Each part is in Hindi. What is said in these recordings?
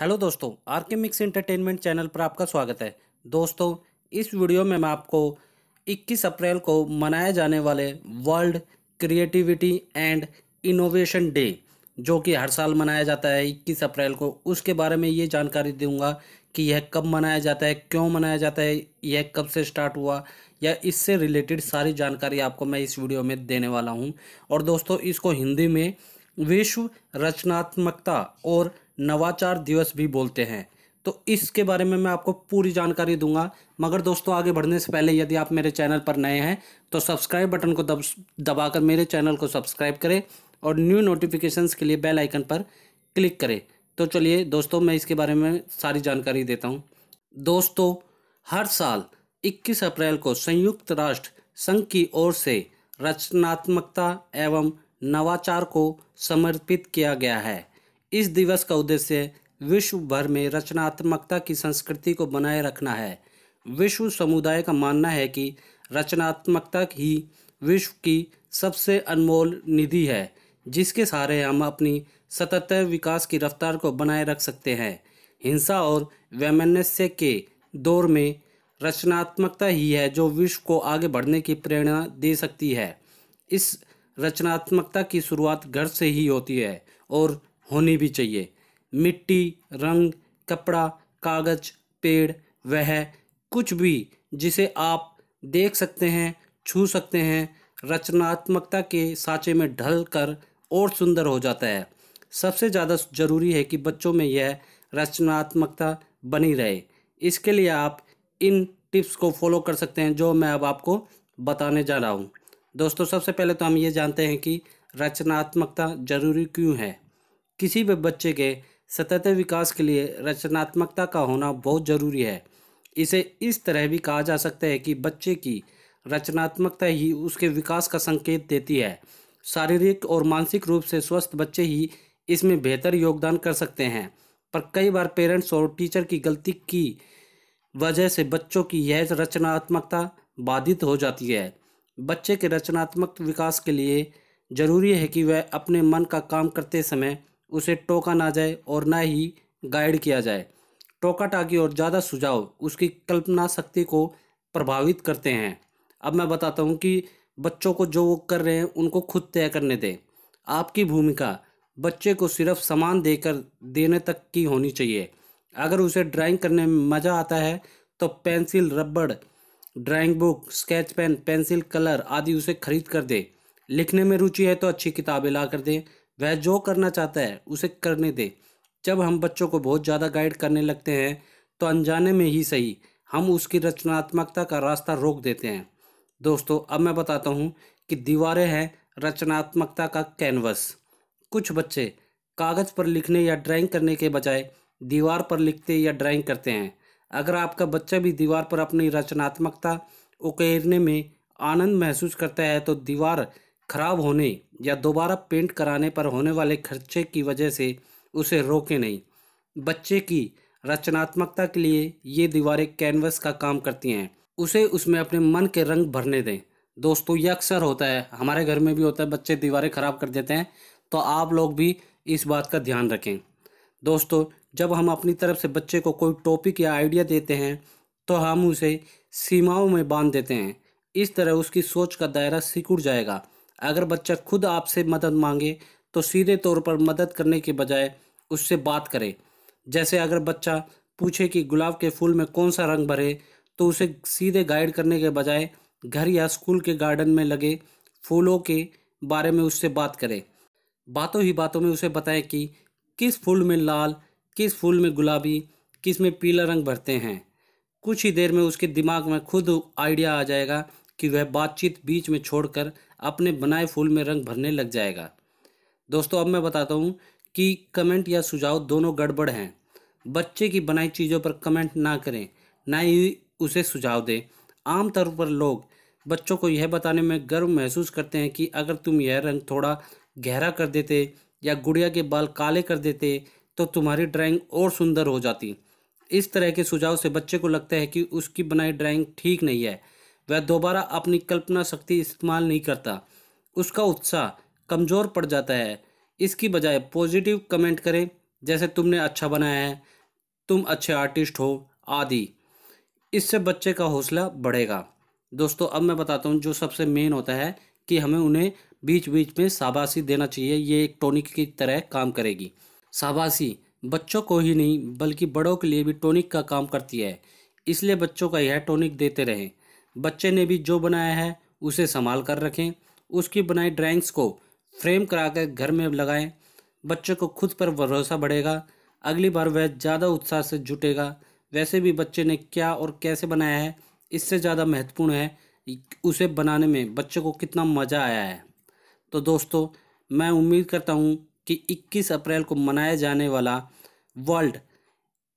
हेलो दोस्तों आर के मिक्स एंटरटेनमेंट चैनल पर आपका स्वागत है दोस्तों इस वीडियो में मैं आपको 21 अप्रैल को मनाए जाने वाले world creativity and innovation day जो कि हर साल मनाया जाता है 21 अप्रैल को उसके बारे में ये जानकारी दूंगा कि यह कब मनाया जाता है क्यों मनाया जाता है यह कब से स्टार्ट हुआ या इससे रिलेटेड सारी जानकारी आपको मैं इस वीडियो में देने वाला हूँ और दोस्तों इसको हिंदी में विश्व रचनात्मकता और नवाचार दिवस भी बोलते हैं तो इसके बारे में मैं आपको पूरी जानकारी दूंगा मगर दोस्तों आगे बढ़ने से पहले यदि आप मेरे चैनल पर नए हैं तो सब्सक्राइब बटन को दब दबाकर मेरे चैनल को सब्सक्राइब करें और न्यू नोटिफिकेशंस के लिए बेल आइकन पर क्लिक करें तो चलिए दोस्तों मैं इसके बारे में सारी जानकारी देता हूँ दोस्तों हर साल इक्कीस अप्रैल को संयुक्त राष्ट्र संघ की ओर से रचनात्मकता एवं नवाचार को समर्पित किया गया है इस दिवस का उद्देश्य विश्व भर में रचनात्मकता की संस्कृति को बनाए रखना है विश्व समुदाय का मानना है कि रचनात्मकता ही विश्व की सबसे अनमोल निधि है जिसके सहारे हम अपनी सतत विकास की रफ्तार को बनाए रख सकते हैं हिंसा और वैमनस्य के दौर में रचनात्मकता ही है जो विश्व को आगे बढ़ने की प्रेरणा दे सकती है इस रचनात्मकता की शुरुआत घर से ही होती है और होनी भी चाहिए मिट्टी रंग कपड़ा कागज पेड़ वह कुछ भी जिसे आप देख सकते हैं छू सकते हैं रचनात्मकता के साँचे में ढल कर और सुंदर हो जाता है सबसे ज़्यादा ज़रूरी है कि बच्चों में यह रचनात्मकता बनी रहे इसके लिए आप इन टिप्स को फॉलो कर सकते हैं जो मैं अब आपको बताने जा रहा हूँ दोस्तों सबसे पहले तो हम ये जानते हैं कि रचनात्मकता ज़रूरी क्यों है किसी भी बच्चे के सतत विकास के लिए रचनात्मकता का होना बहुत ज़रूरी है इसे इस तरह भी कहा जा सकता है कि बच्चे की रचनात्मकता ही उसके विकास का संकेत देती है शारीरिक और मानसिक रूप से स्वस्थ बच्चे ही इसमें बेहतर योगदान कर सकते हैं पर कई बार पेरेंट्स और टीचर की गलती की वजह से बच्चों की यह रचनात्मकता बाधित हो जाती है बच्चे के रचनात्मक विकास के लिए ज़रूरी है कि वह अपने मन का काम करते समय उसे टोका ना जाए और ना ही गाइड किया जाए टोका टाकी और ज़्यादा सुझाव उसकी कल्पना शक्ति को प्रभावित करते हैं अब मैं बताता हूँ कि बच्चों को जो वो कर रहे हैं उनको खुद तय करने दें आपकी भूमिका बच्चे को सिर्फ सामान देकर देने तक की होनी चाहिए अगर उसे ड्राइंग करने में मज़ा आता है तो पेंसिल रबड़ drawing book sketch pen pencil colour आदि उसे खरीद कर दे लिखने में रुचि है तो अच्छी किताबें ला कर दें वह जो करना चाहता है उसे करने दे जब हम बच्चों को बहुत ज़्यादा गाइड करने लगते हैं तो अनजाने में ही सही हम उसकी रचनात्मकता का रास्ता रोक देते हैं दोस्तों अब मैं बताता हूँ कि दीवारें हैं रचनात्मकता का कैनवस कुछ बच्चे कागज़ पर लिखने या ड्राइंग करने के बजाय दीवार पर लिखते या ड्राइंग करते हैं अगर आपका बच्चा भी दीवार पर अपनी रचनात्मकता उकेरने में आनंद महसूस करता है तो दीवार खराब होने या दोबारा पेंट कराने पर होने वाले खर्चे की वजह से उसे रोके नहीं बच्चे की रचनात्मकता के लिए ये दीवारें कैनवस का काम करती हैं उसे उसमें अपने मन के रंग भरने दें दोस्तों ये अक्सर होता है हमारे घर में भी होता है बच्चे दीवारें ख़राब कर देते हैं तो आप लोग भी इस बात का ध्यान रखें दोस्तों जब हम अपनी तरफ से बच्चे को कोई टॉपिक या आइडिया देते हैं तो हम उसे सीमाओं में बांध देते हैं इस तरह उसकी सोच का दायरा सिकुड़ जाएगा अगर बच्चा खुद आपसे मदद मांगे तो सीधे तौर पर मदद करने के बजाय उससे बात करें जैसे अगर बच्चा पूछे कि गुलाब के फूल में कौन सा रंग भरे तो उसे सीधे गाइड करने के बजाय घर या स्कूल के गार्डन में लगे फूलों के बारे में उससे बात करें बातों ही बातों में उसे बताएं कि किस फूल में लाल किस फूल में गुलाबी किस में पीला रंग भरते हैं कुछ ही देर में उसके दिमाग में खुद आइडिया आ जाएगा कि वह बातचीत बीच में छोड़कर अपने बनाए फूल में रंग भरने लग जाएगा दोस्तों अब मैं बताता हूँ कि कमेंट या सुझाव दोनों गड़बड़ हैं बच्चे की बनाई चीज़ों पर कमेंट ना करें ना ही उसे सुझाव दें आमतौर पर लोग बच्चों को यह बताने में गर्व महसूस करते हैं कि अगर तुम यह रंग थोड़ा गहरा कर देते या गुड़िया के बाल काले कर देते तो तुम्हारी ड्राइंग और सुंदर हो जाती इस तरह के सुझाव से बच्चे को लगता है कि उसकी बनाई ड्राइंग ठीक नहीं है वह दोबारा अपनी कल्पना शक्ति इस्तेमाल नहीं करता उसका उत्साह कमज़ोर पड़ जाता है इसकी बजाय पॉजिटिव कमेंट करें जैसे तुमने अच्छा बनाया है तुम अच्छे आर्टिस्ट हो आदि इससे बच्चे का हौसला बढ़ेगा दोस्तों अब मैं बताता हूँ जो सबसे मेन होता है कि हमें उन्हें बीच बीच में शाबाशी देना चाहिए ये एक टॉनिक की तरह काम करेगी शाबाशी बच्चों को ही नहीं बल्कि बड़ों के लिए भी टॉनिक का काम करती है इसलिए बच्चों का यह टॉनिक देते रहें बच्चे ने भी जो बनाया है उसे संभाल कर रखें उसकी बनाई ड्राइंग्स को फ्रेम करा कर घर में लगाएं बच्चों को खुद पर भरोसा बढ़ेगा अगली बार वह ज़्यादा उत्साह से जुटेगा वैसे भी बच्चे ने क्या और कैसे बनाया है इससे ज़्यादा महत्वपूर्ण है उसे बनाने में बच्चों को कितना मज़ा आया है तो दोस्तों मैं उम्मीद करता हूँ कि 21 अप्रैल को मनाया जाने वाला world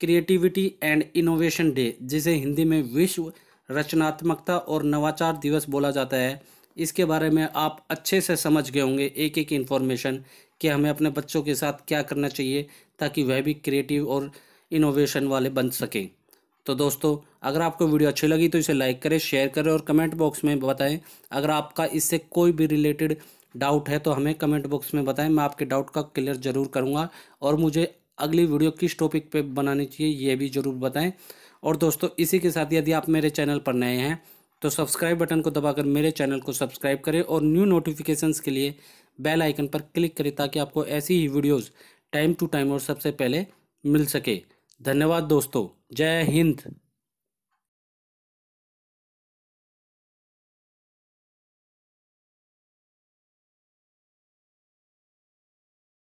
creativity and innovation day जिसे हिंदी में विश्व रचनात्मकता और नवाचार दिवस बोला जाता है इसके बारे में आप अच्छे से समझ गए होंगे एक एक इन्फॉर्मेशन कि हमें अपने बच्चों के साथ क्या करना चाहिए ताकि वह भी क्रिएटिव और इनोवेशन वाले बन सकें तो दोस्तों अगर आपको वीडियो अच्छी लगी तो इसे लाइक करें शेयर करें और कमेंट बॉक्स में बताएं अगर आपका इससे कोई भी रिलेटेड डाउट है तो हमें कमेंट बॉक्स में बताएं मैं आपके डाउट का क्लियर ज़रूर करूँगा और मुझे अगली वीडियो किस टॉपिक पे बनानी चाहिए ये भी ज़रूर बताएं और दोस्तों इसी के साथ यदि आप मेरे चैनल पर नए हैं तो सब्सक्राइब बटन को दबाकर मेरे चैनल को सब्सक्राइब करें और न्यू नोटिफिकेशंस के लिए बेल आइकन पर क्लिक करें ताकि आपको ऐसी ही वीडियोस टाइम टू टाइम और सबसे पहले मिल सके धन्यवाद दोस्तों जय हिंद